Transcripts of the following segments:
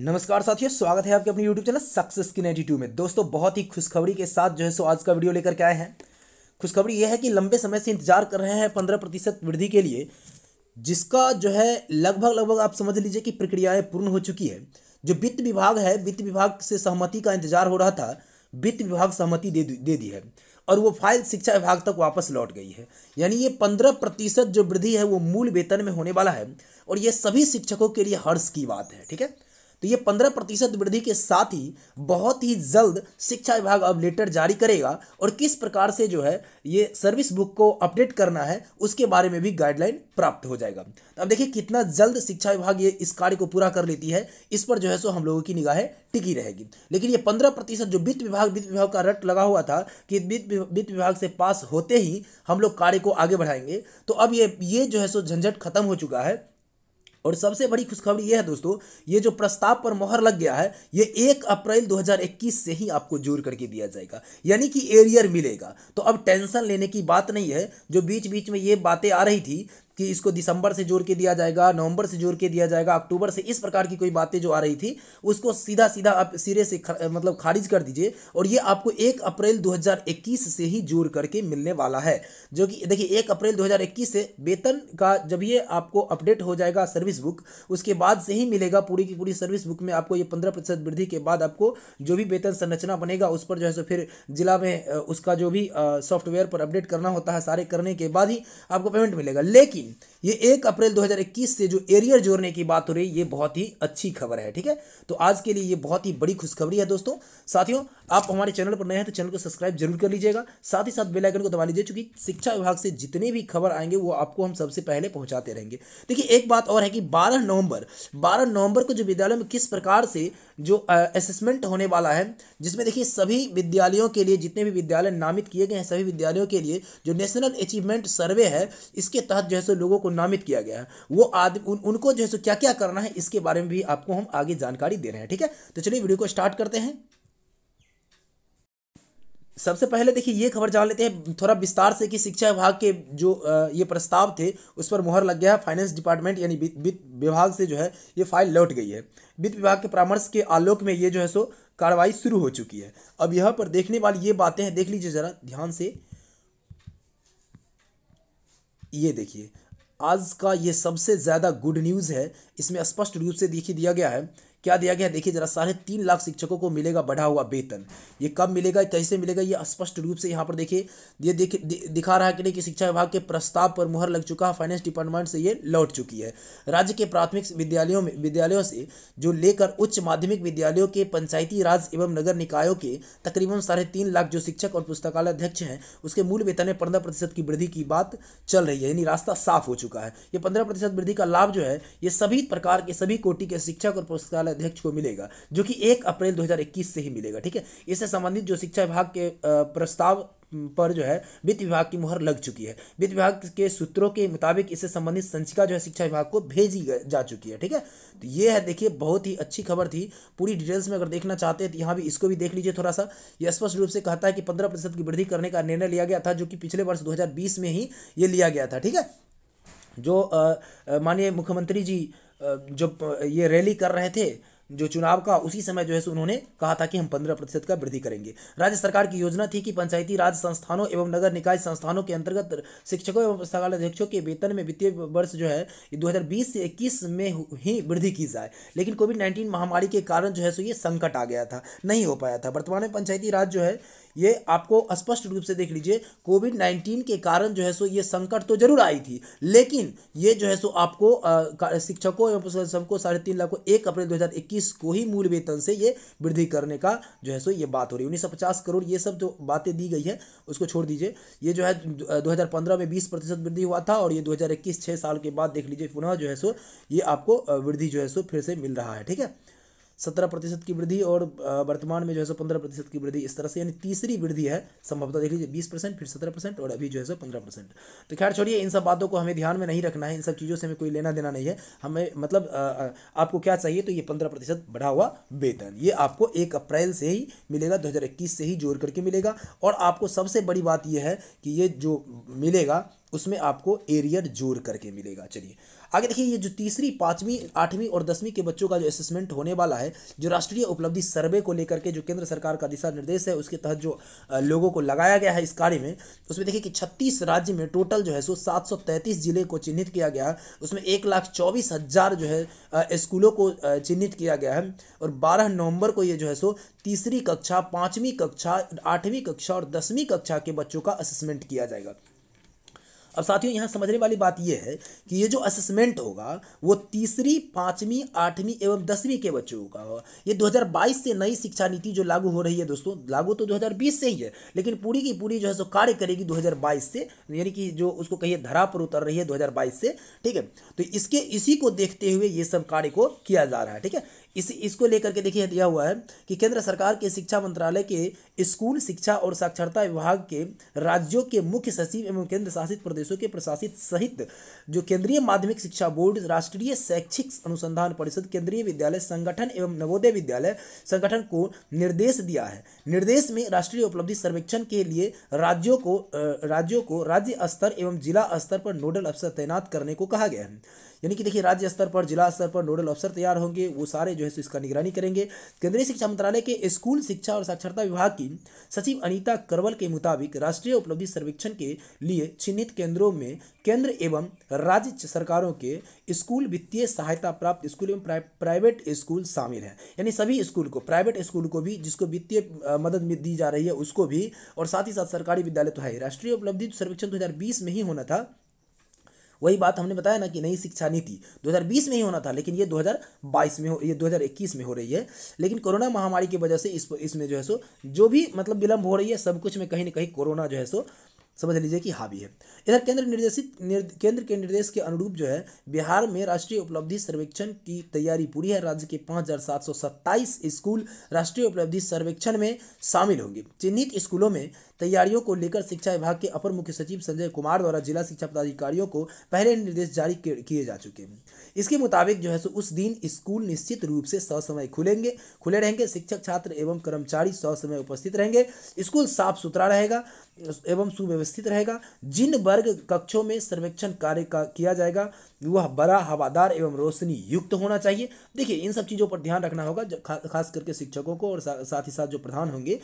नमस्कार साथियों स्वागत है आपके अपने यूट्यूब चैनल सक्सेस की नाइटी टू में दोस्तों बहुत ही खुशखबरी के साथ जो है सो आज का वीडियो लेकर के आए हैं खुशखबरी यह है कि लंबे समय से इंतजार कर रहे हैं पंद्रह प्रतिशत वृद्धि के लिए जिसका जो है लगभग लगभग आप समझ लीजिए कि प्रक्रियाएँ पूर्ण हो चुकी है जो वित्त विभाग है वित्त विभाग से सहमति का इंतजार हो रहा था वित्त विभाग सहमति दे दे दी है और वो फाइल शिक्षा विभाग तक वापस लौट गई है यानी ये पंद्रह प्रतिशत जो वृद्धि है वो मूल वेतन में होने वाला है और ये सभी शिक्षकों के लिए हर्ष की बात है ठीक है तो ये पंद्रह प्रतिशत वृद्धि के साथ ही बहुत ही जल्द शिक्षा विभाग अब लेटर जारी करेगा और किस प्रकार से जो है ये सर्विस बुक को अपडेट करना है उसके बारे में भी गाइडलाइन प्राप्त हो जाएगा तो अब देखिए कितना जल्द शिक्षा विभाग ये इस कार्य को पूरा कर लेती है इस पर जो है सो हम लोगों की निगाहें टिकी रहेगी लेकिन ये पंद्रह प्रतिशत जो वित्त विभाग वित्त विभाग का रट लगा हुआ था कि वित्त वित्त विभाग से पास होते ही हम लोग कार्य को आगे बढ़ाएंगे तो अब ये ये जो है सो झंझट खत्म हो चुका है और सबसे बड़ी खुशखबरी यह है दोस्तों ये जो प्रस्ताव पर मोहर लग गया है ये एक अप्रैल 2021 से ही आपको जोड़ करके दिया जाएगा यानी कि एरियर मिलेगा तो अब टेंशन लेने की बात नहीं है जो बीच बीच में ये बातें आ रही थी कि इसको दिसंबर से जोड़ के दिया जाएगा नवंबर से जोड़ के दिया जाएगा अक्टूबर से इस प्रकार की कोई बातें जो आ रही थी उसको सीधा सीधा आप सिरे से खर, मतलब खारिज कर दीजिए और ये आपको एक अप्रैल 2021 से ही जोड़ करके मिलने वाला है जो कि देखिए एक अप्रैल 2021 से वेतन का जब ये आपको अपडेट हो जाएगा सर्विस बुक उसके बाद से ही मिलेगा पूरी की पूरी सर्विस बुक में आपको ये पंद्रह वृद्धि के बाद आपको जो भी वेतन संरचना बनेगा उस पर जो है सो फिर जिला में उसका जो भी सॉफ्टवेयर पर अपडेट करना होता है सारे करने के बाद ही आपको पेमेंट मिलेगा लेकिन तीन ये एक अप्रैल 2021 से जो एरियर जोड़ने की बात हो रही है ये बहुत ही अच्छी खबर है ठीक है तो आज के लिए ये बहुत ही बड़ी खुशखबरी है दोस्तों साथियों आप हमारे चैनल पर नए हैं तो चैनल को सब्सक्राइब जरूर कर लीजिएगा साथ ही साथ बेल आइकन को दबा लीजिए क्योंकि शिक्षा विभाग से जितने भी खबर आएंगे वो आपको हम सबसे पहले पहुंचाते रहेंगे देखिए एक बात और है कि 12 नवंबर 12 नवंबर को जो विद्यालय में किस प्रकार से जो असेसमेंट होने वाला है जिसमें देखिए सभी विद्यालयों के लिए जितने भी विद्यालय नामित किए गए हैं सभी विद्यालयों के लिए जो नेशनल अचीवमेंट सर्वे है इसके तहत जो है सो लोगों को नामित किया गया है वो आदमी उन, उनको जो है सो क्या क्या करना है इसके बारे में भी आपको हम आगे जानकारी दे रहे हैं ठीक है तो चलिए वीडियो को स्टार्ट करते हैं सबसे पहले देखिए ये खबर जान लेते हैं थोड़ा विस्तार से कि शिक्षा विभाग के जो ये प्रस्ताव थे उस पर मुहर लग गया है फाइनेंस डिपार्टमेंट यानी वित्त विभाग से जो है ये फाइल लौट गई है वित्त विभाग के परामर्श के आलोक में ये जो है सो कार्रवाई शुरू हो चुकी है अब यहाँ पर देखने वाली ये बातें हैं देख लीजिए ज़रा ध्यान से ये देखिए आज का ये सबसे ज़्यादा गुड न्यूज़ है इसमें स्पष्ट रूप से देखिए दिया गया है क्या दिया गया देखिए जरा साढ़े तीन लाख शिक्षकों को मिलेगा बढ़ा हुआ वेतन ये कब मिलेगा कैसे मिलेगा ये स्पष्ट रूप से यहाँ पर देखिए ये दिखा रहा है कि नहीं कि शिक्षा विभाग के प्रस्ताव पर मुहर लग चुका है फाइनेंस डिपार्टमेंट से ये लौट चुकी है राज्य के प्राथमिक विद्यालयों में विद्यालयों से जो लेकर उच्च माध्यमिक विद्यालयों के पंचायती राज एवं नगर निकायों के तकरीबन साढ़े तीन लाख जो शिक्षक और पुस्तकालय अध्यक्ष हैं उसके मूल वेतन में पंद्रह प्रतिशत की वृद्धि की बात चल रही है यानी रास्ता साफ हो चुका है ये पंद्रह प्रतिशत वृद्धि का लाभ जो है ये सभी प्रकार के सभी कोटि के शिक्षक और पुस्तकालय अध्यक्ष को मिलेगा जो कि एक अप्रैल 2021 से ही मिलेगा ठीक है इससे संबंधित जो शिक्षा विभाग के प्रस्ताव पर जो है वित्त विभाग की मुहर लग चुकी है वित्त विभाग के सूत्रों के मुताबिक इससे संबंधित संचिका जो है शिक्षा विभाग को भेजी जा चुकी है ठीक है तो ये है देखिए बहुत ही अच्छी खबर थी पूरी डिटेल्स में अगर देखना चाहते हैं तो यहाँ भी इसको भी देख लीजिए थोड़ा सा यह स्पष्ट रूप से कहता है कि पंद्रह प्रतिशत की वृद्धि करने का निर्णय लिया गया था जो कि पिछले वर्ष दो में ही ये लिया गया था ठीक है जो माननीय मुख्यमंत्री जी जो ये रैली कर रहे थे जो चुनाव का उसी समय जो है सो उन्होंने कहा था कि हम पंद्रह प्रतिशत का वृद्धि करेंगे राज्य सरकार की योजना थी कि पंचायती राज संस्थानों एवं नगर निकाय संस्थानों के अंतर्गत शिक्षकों एवं पुस्तकालय अध्यक्षों के वेतन में वित्तीय वर्ष जो है दो से इक्कीस में ही वृद्धि की जाए लेकिन कोविड नाइन्टीन महामारी के कारण जो है सो ये संकट आ गया था नहीं हो पाया था वर्तमान में पंचायती राज जो है ये आपको स्पष्ट रूप से देख लीजिए कोविड नाइन्टीन के कारण जो है सो ये संकट तो जरूर आई थी लेकिन ये जो है सो आपको शिक्षकों एवं सबको साढ़े तीन लाख को एक अप्रैल दो को ही मूल वेतन से ये वृद्धि करने का जो है सो ये बात हो रही है उन्नीस करोड़ ये सब जो बातें दी गई है उसको छोड़ दीजिए ये जो है 2015 में 20 प्रतिशत वृद्धि हुआ था और ये 2021 हज़ार साल के बाद देख लीजिए पुनः जो है सो ये आपको वृद्धि जो है सो फिर से मिल रहा है ठीक है सत्रह प्रतिशत की वृद्धि और वर्तमान में जो है सो पंद्रह प्रतिशत की वृद्धि इस तरह से यानी तीसरी वृद्धि है संभवतः देख लीजिए बीस परसेंट फिर सत्रह परसेंट और अभी जो है सो पंद्रह परसेंट तो खैर छोड़िए इन सब बातों को हमें ध्यान में नहीं रखना है इन सब चीज़ों से हमें कोई लेना देना नहीं है हमें मतलब आ, आ, आपको क्या चाहिए तो ये पंद्रह प्रतिशत बढ़ा हुआ वेतन ये आपको एक अप्रैल से ही मिलेगा दो से ही जोड़ करके मिलेगा और आपको सबसे बड़ी बात यह है कि ये जो मिलेगा उसमें आपको एरियर जोड़ करके मिलेगा चलिए आगे देखिए ये जो तीसरी पाँचवीं आठवीं और दसवीं के बच्चों का जो असेसमेंट होने वाला है जो राष्ट्रीय उपलब्धि सर्वे को लेकर के जो केंद्र सरकार का दिशा निर्देश है उसके तहत जो लोगों को लगाया गया है इस कार्य में उसमें देखिए कि छत्तीस राज्य में टोटल जो है सो सात जिले को चिन्हित किया गया है उसमें एक लाख चौबीस हज़ार जो है स्कूलों को चिन्हित किया गया है और बारह नवम्बर को ये जो है सो तीसरी कक्षा पाँचवीं कक्षा आठवीं कक्षा और दसवीं कक्षा के बच्चों का असेसमेंट किया जाएगा अब साथियों यहाँ समझने वाली बात यह है कि ये जो असेसमेंट होगा वो तीसरी पाँचवीं आठवीं एवं दसवीं के बच्चों का होगा ये 2022 से नई शिक्षा नीति जो लागू हो रही है दोस्तों लागू तो 2020 से ही है लेकिन पूरी की पूरी जो है सो कार्य करेगी 2022 से यानी कि जो उसको कहिए धरा पर उतर रही है दो से ठीक है तो इसके इसी को देखते हुए ये सब कार्य को किया जा रहा है ठीक है इस इसको लेकर के देखिए दिया हुआ है कि केंद्र सरकार के शिक्षा मंत्रालय के स्कूल शिक्षा और साक्षरता विभाग के राज्यों के मुख्य सचिव एवं केंद्र शासित प्रदेश प्रदेशों के प्रशासित सहित जो केंद्रीय माध्यमिक शिक्षा बोर्ड राष्ट्रीय शैक्षिक अनुसंधान परिषद केंद्रीय विद्यालय संगठन एवं नवोदय विद्यालय संगठन को निर्देश दिया है निर्देश में राष्ट्रीय उपलब्धि सर्वेक्षण के लिए राज्यों को राज्यों को राज्य स्तर एवं जिला स्तर पर नोडल अफसर तैनात करने को कहा गया है यानी कि देखिए राज्य स्तर पर जिला स्तर पर नोडल अफसर तैयार होंगे वो सारे जो है इसका निगरानी करेंगे केंद्रीय शिक्षा मंत्रालय के स्कूल शिक्षा और साक्षरता विभाग की सचिव अनीता करवल के मुताबिक राष्ट्रीय उपलब्धि सर्वेक्षण के लिए चिन्हित केंद्र केंद्रों में केंद्र एवं राज्य सरकारों के स्कूल वित्तीय सहायता प्राप्त स्कूल एवं प्राइवेट स्कूल शामिल हैं यानी सभी स्कूल को प्राइवेट स्कूल को भी जिसको वित्तीय मदद दी जा रही है उसको भी और साथ ही साथ सरकारी विद्यालय तो है राष्ट्रीय उपलब्धि सर्वेक्षण दो में ही होना था वही बात हमने बताया ना कि नई शिक्षा नीति 2020 में ही होना था लेकिन ये 2022 में हो ये 2021 में हो रही है लेकिन कोरोना महामारी की वजह से इस इसमें जो है सो जो भी मतलब विलंब हो रही है सब कुछ में कहीं ना कहीं कोरोना जो है सो समझ लीजिए कि हावी है इधर केंद्र निर्देशित निर्द, केंद्र के निर्देश के अनुरूप जो है बिहार में राष्ट्रीय उपलब्धि सर्वेक्षण की तैयारी पूरी है राज्य के पाँच स्कूल राष्ट्रीय उपलब्धि सर्वेक्षण में शामिल होंगे चिन्हित स्कूलों में तैयारियों को लेकर शिक्षा विभाग के अपर मुख्य सचिव संजय कुमार द्वारा जिला शिक्षा पदाधिकारियों को पहले निर्देश जारी किए जा चुके हैं इसके मुताबिक जो है सो उस दिन स्कूल निश्चित रूप से ससमय खुलेंगे खुले रहेंगे शिक्षक छात्र एवं कर्मचारी ससमय उपस्थित रहेंगे स्कूल साफ सुथरा रहेगा एवं सुव्यवस्थित रहेगा जिन वर्ग कक्षों में सर्वेक्षण कार्य का किया जाएगा वह बड़ा हवादार एवं रोशनी युक्त होना चाहिए देखिए इन सब चीज़ों पर ध्यान रखना होगा खास करके शिक्षकों को और साथ ही साथ जो प्रधान होंगे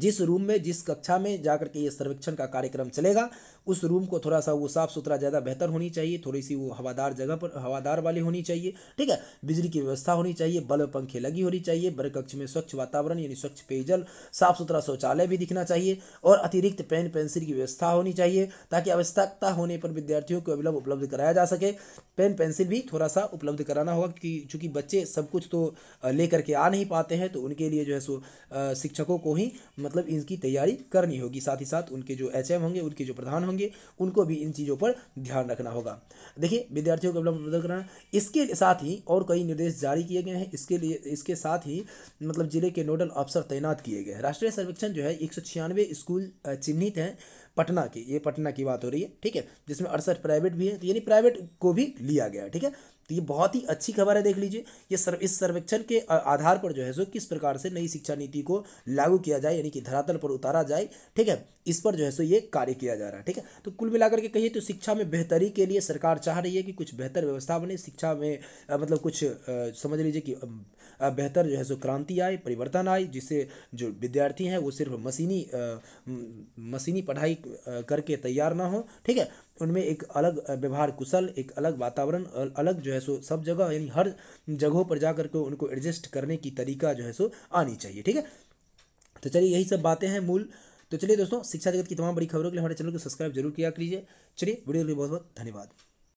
जिस रूम में जिस कक्षा में जाकर के ये सर्वेक्षण का कार्यक्रम चलेगा उस रूम को थोड़ा सा वो साफ़ सुथरा ज़्यादा बेहतर होनी चाहिए थोड़ी सी वो हवादार जगह पर हवादार वाली होनी चाहिए ठीक है बिजली की व्यवस्था होनी चाहिए बल्ब पंखे लगी होनी चाहिए बड़े कक्ष में स्वच्छ वातावरण यानी स्वच्छ पेयजल साफ़ सुथरा शौचालय भी दिखना चाहिए और अतिरिक्त पेन पेंसिल की व्यवस्था होनी चाहिए ताकि आवश्यकता होने पर विद्यार्थियों को अविलंब उपलब्ध कराया जा सके पेन पेंसिल भी थोड़ा सा उपलब्ध कराना होगा कि चूँकि बच्चे सब कुछ तो ले करके आ नहीं पाते हैं तो उनके लिए जो है सो शिक्षकों को ही मतलब इनकी तैयारी करनी होगी साथ ही साथ उनके जो एच होंगे उनके जो प्रधान होंगे होंगे उनको भी इन चीज़ों पर ध्यान रखना होगा देखिए विद्यार्थियों को अपना प्रदान इसके साथ ही और कई निर्देश जारी किए गए हैं इसके लिए इसके साथ ही मतलब जिले के नोडल अफसर तैनात किए गए हैं राष्ट्रीय सर्वेक्षण जो है एक स्कूल चिन्हित हैं पटना की ये पटना की बात हो रही है ठीक है जिसमें अड़सठ प्राइवेट भी है तो यानी प्राइवेट को भी लिया गया ठीक है तो ये बहुत ही अच्छी खबर है देख लीजिए ये सर्व इस सर्वेक्षण के आधार पर जो है सो किस प्रकार से नई शिक्षा नीति को लागू किया जाए यानी कि धरातल पर उतारा जाए ठीक है इस पर जो है सो ये कार्य किया जा रहा है ठीक है तो कुल मिलाकर के कहिए तो शिक्षा में बेहतरी के लिए सरकार चाह रही है कि कुछ बेहतर व्यवस्था बने शिक्षा में आ, मतलब कुछ आ, समझ लीजिए कि बेहतर जो है सो क्रांति आए परिवर्तन आए जिससे जो विद्यार्थी हैं वो सिर्फ मशीनी मशीनी पढ़ाई करके तैयार ना हो ठीक है उनमें एक अलग व्यवहार कुशल एक अलग वातावरण अलग जो है सो सब जगह यानी हर जगहों पर जाकर के उनको एडजस्ट करने की तरीका जो है सो आनी चाहिए ठीक है तो चलिए यही सब बातें हैं मूल तो चलिए दोस्तों शिक्षा जगत की तमाम बड़ी खबरों के लिए हमारे चैनल को सब्सक्राइब जरूर किया कीजिए चलिए वीडियो के लिए बहुत बहुत धन्यवाद